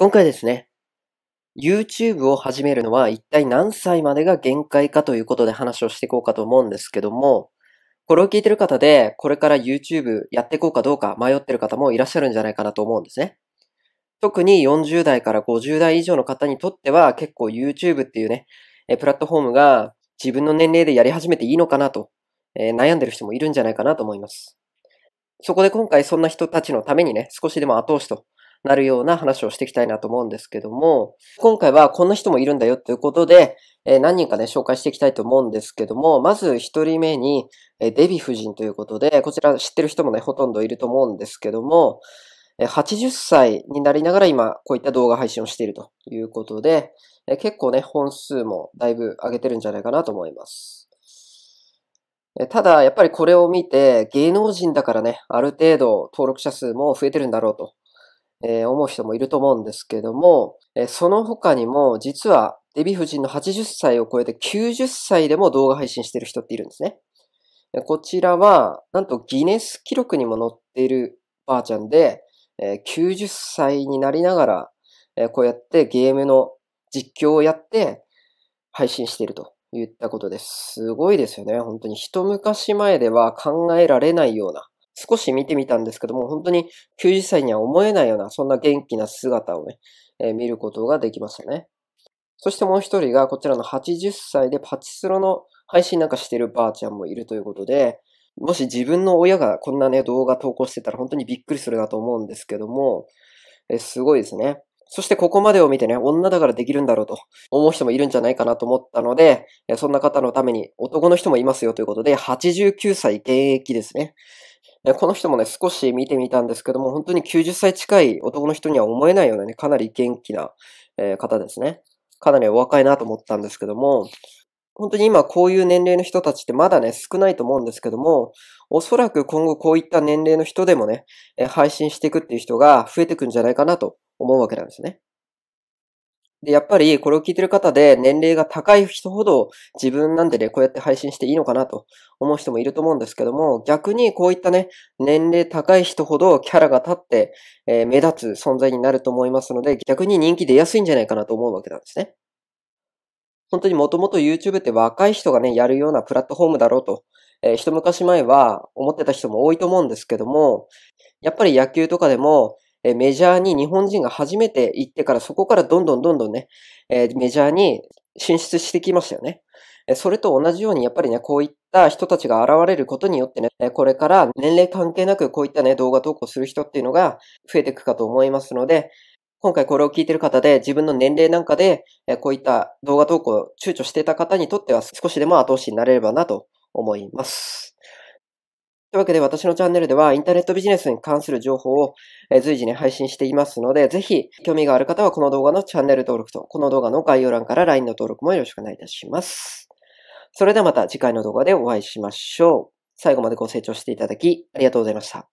今回ですね、YouTube を始めるのは一体何歳までが限界かということで話をしていこうかと思うんですけども、これを聞いてる方で、これから YouTube やっていこうかどうか迷ってる方もいらっしゃるんじゃないかなと思うんですね。特に40代から50代以上の方にとっては結構 YouTube っていうね、プラットフォームが自分の年齢でやり始めていいのかなと、えー、悩んでる人もいるんじゃないかなと思います。そこで今回そんな人たちのためにね、少しでも後押しとなるような話をしていきたいなと思うんですけども、今回はこんな人もいるんだよということで、えー、何人かね、紹介していきたいと思うんですけども、まず一人目に、えー、デヴィ夫人ということで、こちら知ってる人もね、ほとんどいると思うんですけども、80歳になりながら今、こういった動画配信をしているということで、結構ね、本数もだいぶ上げてるんじゃないかなと思います。ただ、やっぱりこれを見て、芸能人だからね、ある程度登録者数も増えてるんだろうとえー、思う人もいると思うんですけども、えー、その他にも、実はデヴィ夫人の80歳を超えて90歳でも動画配信してる人っているんですね。こちらは、なんとギネス記録にも載っているばあちゃんで、え90歳になりながら、えこうやってゲームの実況をやって配信していると言ったことです。すごいですよね。本当に一昔前では考えられないような少し見てみたんですけども、本当に90歳には思えないような、そんな元気な姿をね、えー、見ることができましたね。そしてもう一人がこちらの80歳でパチスロの配信なんかしてるばあちゃんもいるということで、もし自分の親がこんなね、動画投稿してたら本当にびっくりするなと思うんですけども、えー、すごいですね。そしてここまでを見てね、女だからできるんだろうと思う人もいるんじゃないかなと思ったので、そんな方のために男の人もいますよということで、89歳現役ですね。この人もね、少し見てみたんですけども、本当に90歳近い男の人には思えないようなね、かなり元気な、え方ですね。かなりお若いなと思ったんですけども、本当に今こういう年齢の人たちってまだね、少ないと思うんですけども、おそらく今後こういった年齢の人でもね、配信していくっていう人が増えてくんじゃないかなと思うわけなんですね。で、やっぱりこれを聞いてる方で年齢が高い人ほど自分なんでね、こうやって配信していいのかなと思う人もいると思うんですけども、逆にこういったね、年齢高い人ほどキャラが立って、えー、目立つ存在になると思いますので、逆に人気出やすいんじゃないかなと思うわけなんですね。本当にもともと YouTube って若い人がね、やるようなプラットフォームだろうと、えー、一昔前は思ってた人も多いと思うんですけども、やっぱり野球とかでも、えメジャーに日本人が初めて行ってから、そこからどんどんどんどんね、えメジャーに進出してきましたよね。それと同じように、やっぱりね、こういった人たちが現れることによってね、これから年齢関係なくこういったね、動画投稿する人っていうのが増えていくかと思いますので、今回これを聞いてる方で自分の年齢なんかで、こういった動画投稿を躊躇していた方にとっては少しでも後押しになれればなと思います。というわけで私のチャンネルではインターネットビジネスに関する情報を随時に配信していますので、ぜひ興味がある方はこの動画のチャンネル登録と、この動画の概要欄から LINE の登録もよろしくお願いいたします。それではまた次回の動画でお会いしましょう。最後までご清聴していただきありがとうございました。